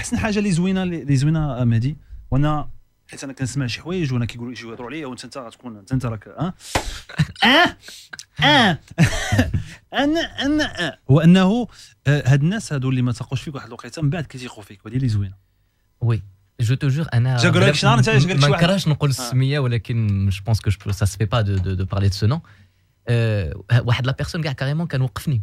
احسن حاجه اللي زوينه اللي زوينه آه، مهدي وانا حيت انا كنسمع شي حوايج وانا كيقولوا يجيو يهضروا عليا وانت انت غتكون انت انت راك اه انا آه! آه! انا هو انه هاد الناس هادو اللي ما تثقوش فيك واحد الوقيته من بعد كيثيقوا فيك وهذه اللي زوينه وي جو توجور انا ما نكرهش نقول السميه ولكن جو بونس كو سا سفي با دو دو بارلي دو سو نون واحد لا بيرسون كاع كاريمون كان وقفني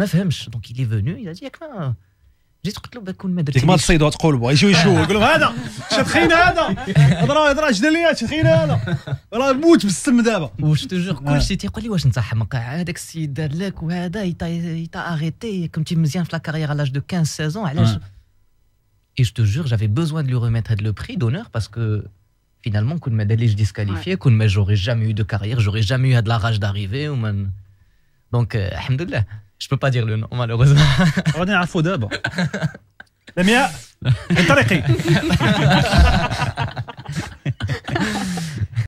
Il فهمش دونك venu فونو dit dit ما جيت قلت له بكون ما de ما تصيدوا يجيو يشوفوا يقول لهم هذا شتخين Je هضره هضره شتخين هذا راه موت بالسم دابا واش توجور كلشي تيقول لي واش انت حمق هذاك السيد دار لك وهذا يتا كنتي 15 سيزون Et je te jure, j'avais besoin de lui remettre le prix d'honneur parce que finalement, Kounmed, je disqualifié, Kounmed, j'aurais jamais eu de carrière, j'aurais jamais eu de la rage d'arriver. Donc, euh, alhamdoulilah. Je peux pas dire le nom, malheureusement. On va dire la faux d'abord. le tariqi